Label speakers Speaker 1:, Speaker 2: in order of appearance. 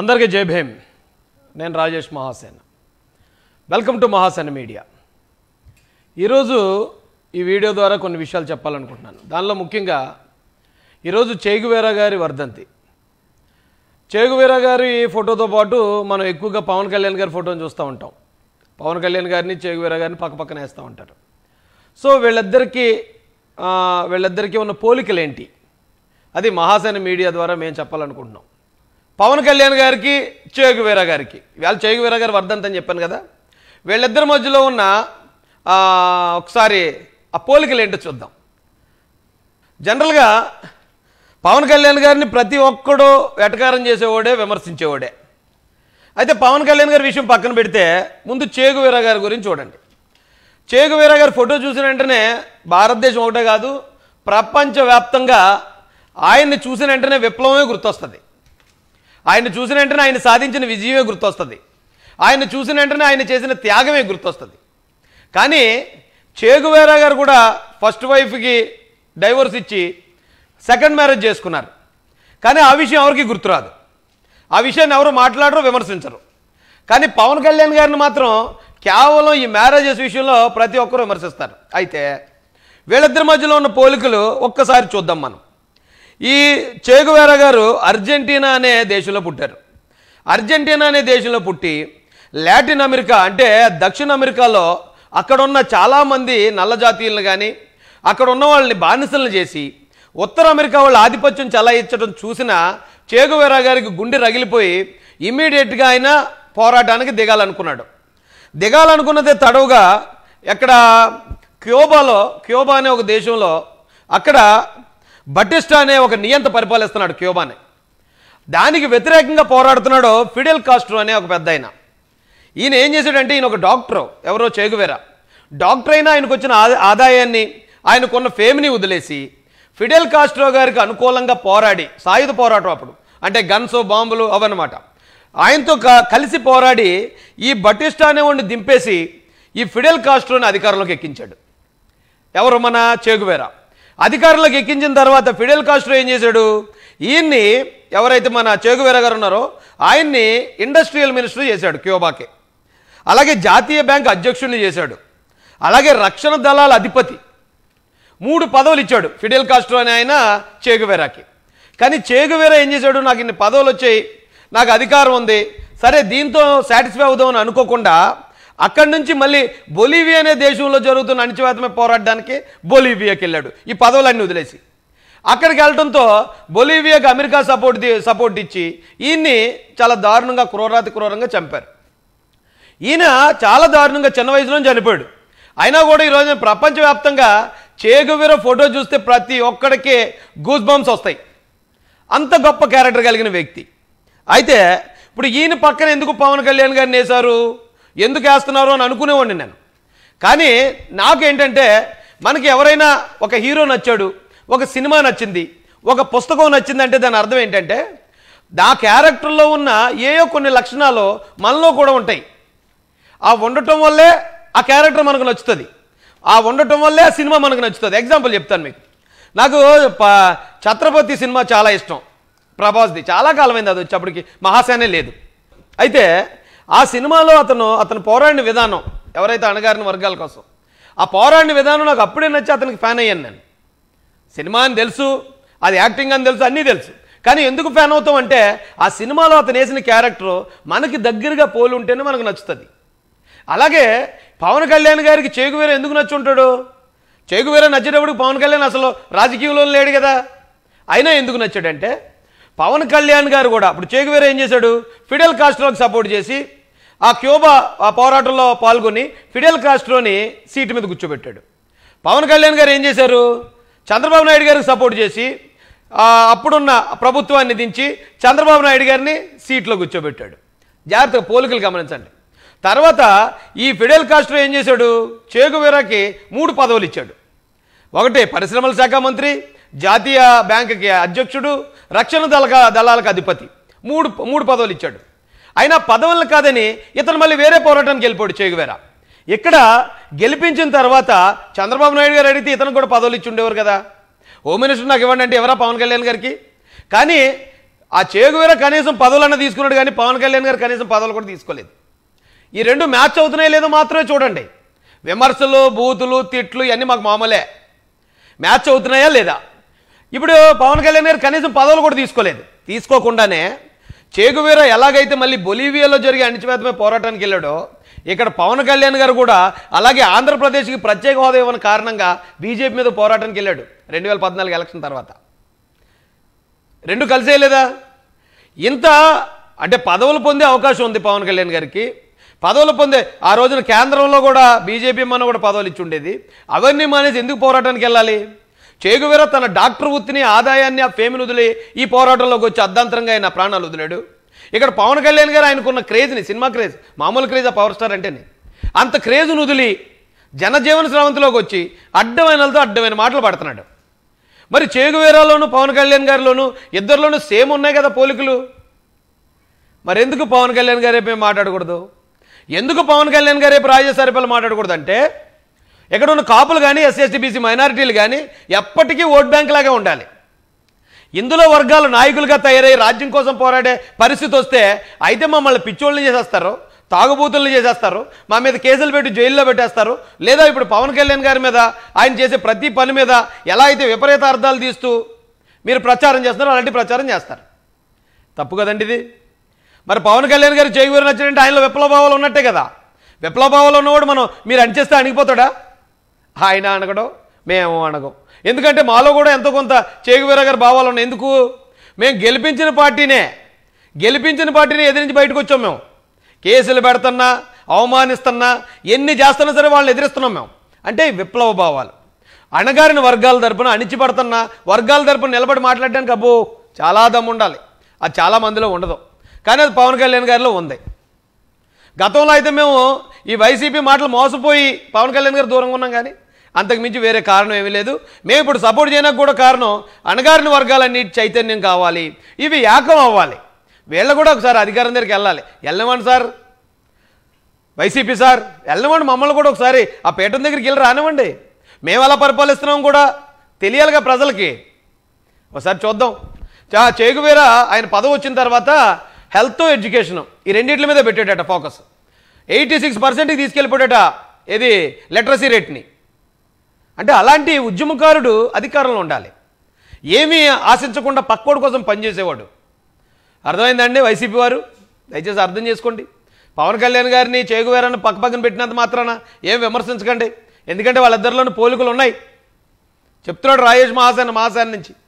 Speaker 1: అందరికీ జై భీమ్ నేను Rajesh Mahasen welcome to Mahasena media ఈరోజు ఈ వీడియో ద్వారా కొన్ని విషయాలు చెప్పాలనుకుంటున్నాను దానిలో ముఖ్యంగా ఈరోజు చేగువేరా గారి వర్ధంతి చేగువేరా గారి ఫోటోతో పాటు మనం ఎక్కువగా పవన్ కళ్యాణ్ గారి ఫోటోని చూస్తూ ఉంటాం పవన్ కళ్యాణ్ గారిని చేగువేరా గారిని పక్క పక్కన వేస్తూ ఉంటారు సో వీళ్ళిద్దరికీ వీళ్ళిద్దరికీ ఉన్న పోలికలేంటి అది మహాసేన మీడియా ద్వారా మేము చెప్పాలనుకుంటున్నాం పవన్ కళ్యాణ్ గారికి చేగువీరా గారికి వాళ్ళు చేగువీరా గారు వర్ధంత్ అని చెప్పాను కదా వీళ్ళిద్దరి మధ్యలో ఉన్న ఒకసారి ఆ పోలికలు ఏంటో చూద్దాం జనరల్గా పవన్ కళ్యాణ్ గారిని ప్రతి ఒక్కడు వెటకారం చేసేవాడే విమర్శించేవాడే అయితే పవన్ కళ్యాణ్ గారి విషయం పక్కన పెడితే ముందు చేగువీరా గారి గురించి చూడండి చేగువీరా గారి ఫోటో చూసిన వెంటనే భారతదేశం ఒకటే కాదు ప్రపంచవ్యాప్తంగా ఆయన్ని చూసిన వెంటనే విప్లవమే గుర్తొస్తుంది ఆయన చూసిన వెంటనే ఆయన సాధించిన విజయమే గుర్తొస్తుంది ఆయన చూసిన వెంటనే ఆయన చేసిన త్యాగమే గుర్తొస్తుంది కానీ చేగువేరా గారు కూడా ఫస్ట్ వైఫ్కి డైవోర్స్ ఇచ్చి సెకండ్ మ్యారేజ్ చేసుకున్నారు కానీ ఆ విషయం ఎవరికి గుర్తురాదు ఆ విషయాన్ని ఎవరు మాట్లాడరు విమర్శించరు కానీ పవన్ కళ్యాణ్ గారిని మాత్రం కేవలం ఈ మ్యారేజెస్ విషయంలో ప్రతి ఒక్కరూ విమర్శిస్తారు అయితే వీళ్ళిద్దరి మధ్యలో ఉన్న పోలికలు ఒక్కసారి చూద్దాం మనం ఈ చేగువేరా గారు అర్జెంటీనా అనే దేశంలో పుట్టారు అర్జెంటీనా అనే దేశంలో పుట్టి లాటిన్ అమెరికా అంటే దక్షిణ అమెరికాలో అక్కడున్న చాలామంది నల్ల జాతీయులను కానీ అక్కడ ఉన్న వాళ్ళని బానిసలను చేసి ఉత్తర అమెరికా వాళ్ళు ఆధిపత్యం చలాయించడం చూసిన చేగువేరా గారికి గుండె రగిలిపోయి ఇమీడియట్గా ఆయన పోరాటానికి దిగాలనుకున్నాడు దిగాలనుకున్నదే తడవుగా ఎక్కడ క్యూబాలో క్యూబా అనే ఒక దేశంలో అక్కడ బటిస్టా అనే ఒక నియంత పరిపాలిస్తున్నాడు క్యూబాని దానికి వ్యతిరేకంగా పోరాడుతున్నాడు ఫిడెల్ కాస్ట్రో అనే ఒక పెద్ద ఆయన ఈయన ఏం చేశాడంటే ఈయన ఒక డాక్టర్ ఎవరో చేగువేరా డాక్టర్ అయినా ఆయనకు వచ్చిన ఆదాయాన్ని ఆయనకున్న ఫేమ్ని వదిలేసి ఫిడెల్ కాస్ట్రో గారికి అనుకూలంగా పోరాడి సాయుధ పోరాటం అప్పుడు అంటే గన్స్ బాంబులు అవన్నమాట ఆయనతో కలిసి పోరాడి ఈ బటిస్టా అనేవాడిని దింపేసి ఈ ఫిడెల్ కాస్ట్రోని అధికారంలోకి ఎక్కించాడు ఎవరు మన చేగువేరా అధికారంలోకి ఎక్కించిన తర్వాత ఫిడెల్ కాస్ట్రో ఏం చేశాడు ఈయన్ని ఎవరైతే మన చేగువేర గారు ఉన్నారో ఆయన్ని ఇండస్ట్రియల్ మినిస్టర్ చేశాడు క్యూబాకి అలాగే జాతీయ బ్యాంక్ అధ్యక్షుడిని చేశాడు అలాగే రక్షణ దళాల అధిపతి మూడు పదవులు ఇచ్చాడు ఫిడెల్ కాస్ట్రో అని ఆయన చేగువేరాకి కానీ చేగువేరా ఏం చేశాడు నాకు ఇన్ని పదవులు వచ్చాయి నాకు అధికారం ఉంది సరే దీంతో సాటిస్ఫై అవుదామని అనుకోకుండా అక్కడి నుంచి మళ్ళీ బొలీవియా అనే దేశంలో జరుగుతున్న అణిచివేతమే పోరాడడానికి బొలీవియాకి వెళ్ళాడు ఈ పదవులన్నీ వదిలేసి అక్కడికి వెళ్ళడంతో బొలీవియాకి అమెరికా సపోర్ట్ సపోర్ట్ ఇచ్చి ఈయన్ని చాలా దారుణంగా క్రూరాతి క్రూరంగా చంపారు ఈయన చాలా దారుణంగా చిన్న వయసులో చనిపోయాడు అయినా కూడా ఈరోజు ప్రపంచవ్యాప్తంగా చేగువీర ఫోటో చూస్తే ప్రతి ఒక్కడికి గూస్ బంప్స్ వస్తాయి అంత గొప్ప క్యారెక్టర్ కలిగిన వ్యక్తి అయితే ఇప్పుడు ఈయన పక్కన ఎందుకు పవన్ కళ్యాణ్ గారిని వేశారు ఎందుకు వేస్తున్నారు అని అనుకునేవాడిని నేను కానీ నాకేంటంటే మనకి ఎవరైనా ఒక హీరో నచ్చాడు ఒక సినిమా నచ్చింది ఒక పుస్తకం నచ్చిందంటే దాని అర్థం ఏంటంటే దా క్యారెక్టర్లో ఉన్న ఏయో కొన్ని లక్షణాలు మనలో కూడా ఉంటాయి ఆ ఉండటం వల్లే ఆ క్యారెక్టర్ మనకు నచ్చుతుంది ఆ ఉండటం వల్లే ఆ సినిమా మనకు నచ్చుతుంది ఎగ్జాంపుల్ చెప్తాను మీకు నాకు ఛత్రపతి సినిమా చాలా ఇష్టం ప్రభాస్ది చాలా కాలమైంది అది వచ్చేప్పటికి మహాసేనే లేదు అయితే ఆ సినిమాలో అతను అతను పోరాడిన విధానం ఎవరైతే అణగారిన వర్గాల కోసం ఆ పోరాడిన విధానం నాకు అప్పుడే నచ్చి అతనికి ఫ్యాన్ అయ్యాను నేను సినిమా అని తెలుసు అది యాక్టింగ్ అని తెలుసు అన్నీ తెలుసు కానీ ఎందుకు ఫ్యాన్ అవుతాం అంటే ఆ సినిమాలో అతను వేసిన క్యారెక్టర్ మనకి దగ్గరగా పోలి ఉంటేనే మనకు నచ్చుతుంది అలాగే పవన్ కళ్యాణ్ గారికి చేగువీర ఎందుకు నచ్చి ఉంటాడు చేగువీర నచ్చేటప్పుడు పవన్ కళ్యాణ్ అసలు రాజకీయంలో లేడు కదా అయినా ఎందుకు నచ్చాడంటే పవన్ కళ్యాణ్ గారు కూడా అప్పుడు చేగువీర ఏం చేశాడు ఫిడెల్ కాస్ట్రోకి సపోర్ట్ చేసి ఆ క్యూబా ఆ పోరాటంలో పాల్గొని ఫిడెల్ కాస్ట్రోని సీటు మీద కూర్చోబెట్టాడు పవన్ కళ్యాణ్ గారు ఏం చేశారు చంద్రబాబు నాయుడు గారికి సపోర్ట్ చేసి అప్పుడున్న ప్రభుత్వాన్ని దించి చంద్రబాబు నాయుడు గారిని సీట్లో కూర్చోబెట్టాడు జాగ్రత్తగా పోలికలు గమనించండి తర్వాత ఈ ఫిడెల్ కాస్ట్రో ఏం చేశాడు చేకువీరాకి మూడు పదవులు ఇచ్చాడు ఒకటి పరిశ్రమల శాఖ మంత్రి జాతీయ బ్యాంకుకి అధ్యక్షుడు రక్షణ దళ దళాలకు అధిపతి మూడు మూడు పదవులు ఇచ్చాడు అయినా పదవులను కాదని ఇతను మళ్ళీ వేరే పోరాటానికి వెళ్ళిపోయాడు చేగువేరా ఇక్కడ గెలిపించిన తర్వాత చంద్రబాబు నాయుడు గారు అడిగితే ఇతను కూడా పదవులు ఇచ్చి ఉండేవారు కదా హోమ్ మినిస్టర్ నాకు ఇవ్వండి అంటే ఎవరా పవన్ కళ్యాణ్ గారికి కానీ ఆ చేగువేరా కనీసం పదవులన్న తీసుకున్నాడు కానీ పవన్ కళ్యాణ్ గారు కనీసం పదవులు కూడా తీసుకోలేదు ఈ రెండు మ్యాచ్ అవుతున్నాయో లేదో మాత్రమే చూడండి విమర్శలు బూతులు తిట్లు ఇవన్నీ మాకు మామూలే మ్యాచ్ అవుతున్నాయా లేదా ఇప్పుడు పవన్ కళ్యాణ్ గారు కనీసం పదవులు కూడా తీసుకోలేదు తీసుకోకుండానే చేగువీర ఎలాగైతే మళ్ళీ బొలీవియాలో జరిగే అణిచివేతమే పోరాటానికి వెళ్ళాడో ఇక్కడ పవన్ కళ్యాణ్ గారు కూడా అలాగే ఆంధ్రప్రదేశ్కి ప్రత్యేక హోదా ఇవ్వని కారణంగా బీజేపీ మీద పోరాటానికి వెళ్ళాడు రెండు వేల పద్నాలుగు ఎలక్షన్ తర్వాత రెండు కలిసే లేదా ఇంత అంటే పదవులు పొందే అవకాశం ఉంది పవన్ కళ్యాణ్ గారికి పదవులు పొందే ఆ రోజున కేంద్రంలో కూడా బీజేపీ మన కూడా పదవులు ఇచ్చి ఉండేది అవన్నీ మానేసి ఎందుకు పోరాటానికి వెళ్ళాలి చేగువెర తన డాక్టర్ వృత్తిని ఆదాయాన్ని ఆ ఫేమ్ని వదిలి ఈ పోరాటంలోకి వచ్చి అర్ధాంతరంగా ఆయన ప్రాణాలు వదిలాడు ఇక్కడ పవన్ కళ్యాణ్ గారు ఆయనకున్న క్రేజ్ని సినిమా క్రేజ్ మామూలు క్రేజ్ ఆ పవర్ స్టార్ అంటేనే అంత క్రేజ్ను వదిలి జనజీవన స్రవంతిలోకి వచ్చి అడ్డమైనలతో అడ్డమైన మాటలు పడుతున్నాడు మరి చేగువేరాలోను పవన్ కళ్యాణ్ గారిలోను ఇద్దరిలోనూ సేమ్ ఉన్నాయి కదా పోలికలు మరి ఎందుకు పవన్ కళ్యాణ్ గారు రేపు మాట్లాడకూడదు ఎందుకు పవన్ కళ్యాణ్ రేపు రాజేసారి పిల్ల మాట్లాడకూడదు అంటే ఎక్కడున్న కాపులు కానీ బీసీ మైనారిటీలు కానీ ఎప్పటికీ ఓట్ బ్యాంక్ లాగే ఉండాలి ఇందులో వర్గాలు నాయకులుగా తయారై రాజ్యం కోసం పోరాడే పరిస్థితి వస్తే అయితే మమ్మల్ని పిచ్చోళ్ళని చేసేస్తారు తాగుబూతులను చేసేస్తారు మా మీద కేసులు పెట్టి జైల్లో పెట్టేస్తారు లేదా ఇప్పుడు పవన్ కళ్యాణ్ గారి మీద ఆయన చేసే ప్రతి పని మీద ఎలా అయితే విపరీత అర్థాలు తీస్తూ మీరు ప్రచారం చేస్తారో అలాంటి ప్రచారం చేస్తారు తప్పు కదండి ఇది మరి పవన్ కళ్యాణ్ గారు చేయగూరినచ్చారంటే ఆయనలో విప్లవాలు ఉన్నట్టే కదా విప్లవాలు ఉన్నవాడు మనం మీరు అణిచేస్తే అణిగిపోతాడా ఆయన అనగడం మేము అనగం ఎందుకంటే మాలో కూడా ఎంతో కొంత చేగువీరా గారు భావాలు ఉన్నాయి ఎందుకు మేము గెలిపించిన పార్టీనే గెలిపించిన పార్టీని ఎదిరించి బయటకు వచ్చాం మేము కేసులు పెడుతున్నా అవమానిస్తున్నా ఎన్ని చేస్తున్నా సరే వాళ్ళని ఎదిరిస్తున్నాం మేము అంటే విప్లవ భావాలు అణగారిన వర్గాల తరపున అణిచిపడుతున్న వర్గాల తరపున నిలబడి మాట్లాడడానికి అబ్బో చాలా దమ్ము ఉండాలి అది చాలా మందిలో ఉండదు కానీ అది పవన్ కళ్యాణ్ గారిలో ఉంది గతంలో అయితే మేము ఈ వైసీపీ మాటలు మోసపోయి పవన్ కళ్యాణ్ గారు దూరంగా ఉన్నాం కానీ అంతకుమించి వేరే కారణం ఏమీ లేదు మేము ఇప్పుడు సపోర్ట్ చేయడానికి కూడా కారణం అణగారిన వర్గాలన్నీ చైతన్యం కావాలి ఇవి యాకం అవ్వాలి వీళ్ళు కూడా ఒకసారి అధికారం దగ్గరికి వెళ్ళాలి వెళ్ళమండి సార్ వైసీపీ సార్ వెళ్ళమండి మమ్మల్ని కూడా ఒకసారి ఆ పీఠం దగ్గరికి వెళ్ళి రానివ్వండి మేము అలా పరిపాలిస్తున్నాం కూడా తెలియాలిగా ప్రజలకి ఒకసారి చూద్దాం చా చేగువేరా ఆయన పదవి వచ్చిన తర్వాత హెల్త్ ఎడ్యుకేషను ఈ రెండింటి మీద పెట్టేటట ఫోకస్ ఎయిటీ సిక్స్ పర్సెంట్కి తీసుకెళ్ళిపోయేట ఇది లిటరసీ రేట్ని అంటే అలాంటి ఉద్యమకారుడు అధికారంలో ఉండాలి ఏమీ ఆశించకుండా పక్కోడి కోసం పనిచేసేవాడు అర్థమైందండి వైసీపీ వారు దయచేసి అర్థం చేసుకోండి పవన్ కళ్యాణ్ గారిని చేగువేరాన్ని పక్క పక్కన పెట్టినంత మాత్రాన ఏం విమర్శించకండి ఎందుకంటే వాళ్ళిద్దరిలోనూ పోలికలు ఉన్నాయి చెప్తున్నాడు రాజేష్ మహాసేన మహాసేన నుంచి